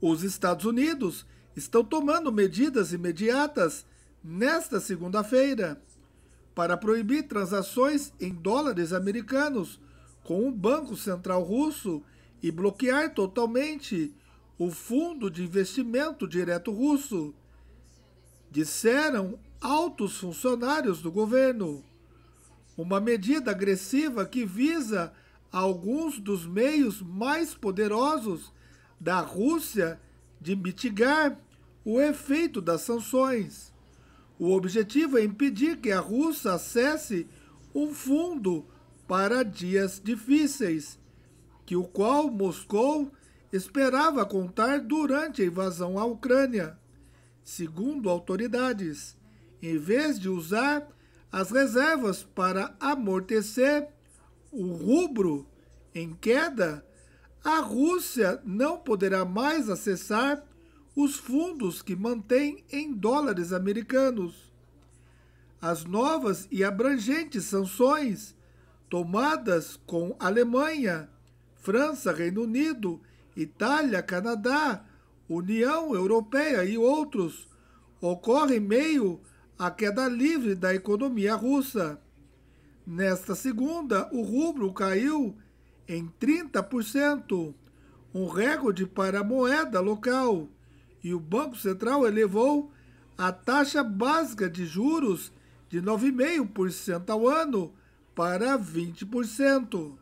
Os Estados Unidos estão tomando medidas imediatas nesta segunda-feira para proibir transações em dólares americanos com o Banco Central Russo e bloquear totalmente o Fundo de Investimento Direto Russo, disseram altos funcionários do governo. Uma medida agressiva que visa alguns dos meios mais poderosos da Rússia de mitigar o efeito das sanções. O objetivo é impedir que a Rússia acesse um fundo para dias difíceis, que o qual Moscou esperava contar durante a invasão à Ucrânia. Segundo autoridades, em vez de usar as reservas para amortecer o rubro em queda, a Rússia não poderá mais acessar os fundos que mantém em dólares americanos. As novas e abrangentes sanções tomadas com Alemanha, França, Reino Unido, Itália, Canadá, União Europeia e outros ocorrem meio à queda livre da economia russa. Nesta segunda, o rubro caiu em 30%, um recorde para a moeda local, e o Banco Central elevou a taxa básica de juros de 9,5% ao ano para 20%.